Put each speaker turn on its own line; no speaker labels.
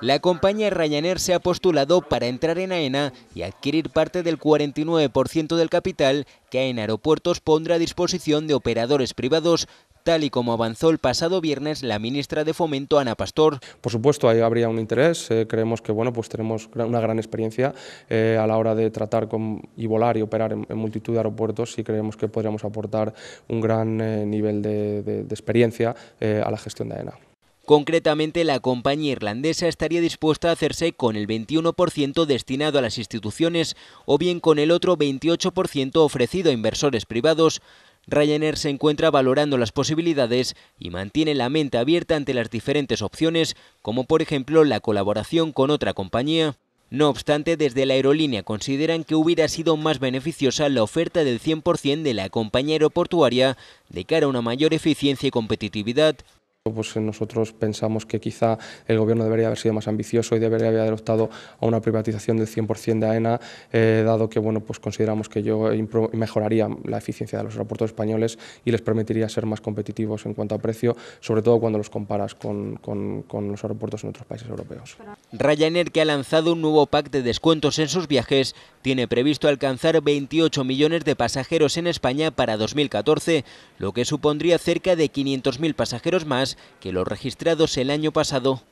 La
compañía Ryanair se ha postulado para entrar en AENA y adquirir parte del 49% del capital que AENA aeropuertos pondrá a disposición de operadores privados tal y como avanzó el pasado viernes la ministra de Fomento, Ana Pastor. Por supuesto, ahí
habría un interés. Eh, creemos que bueno, pues tenemos una gran experiencia eh, a la hora de tratar con, y volar y operar en, multitud de aeropuertos y creemos que podríamos aportar un gran eh, nivel de, de experiencia a la gestión
de AENA. Concretamente, la compañía irlandesa estaría dispuesta a hacerse con el 21% destinado a las instituciones o bien con el otro 28% ofrecido a inversores privados, Ryanair se encuentra valorando las posibilidades y mantiene la mente abierta ante las diferentes opciones, como por ejemplo la colaboración con otra compañía. No obstante, desde la aerolínea consideran que hubiera sido más beneficiosa la oferta del 100% de la compañía aeroportuaria de cara a una mayor eficiencia y competitividad.
Pues eh, nosotros pensamos que quizá el gobierno debería haber sido más ambicioso y debería haber optado a una privatización del 100% de AENA, eh, dado que bueno, pues consideramos que yo mejoraría la eficiencia de los aeropuertos españoles y les permitiría ser más competitivos en cuanto a precio, sobre todo cuando los comparas con, con, con los aeropuertos en otros países europeos.
Ryanair, que ha lanzado un nuevo pack de descuentos en sus viajes, tiene previsto alcanzar 28 millones de pasajeros en España para 2014, lo que supondría cerca de 500.000 pasajeros más que los registrados el año pasado.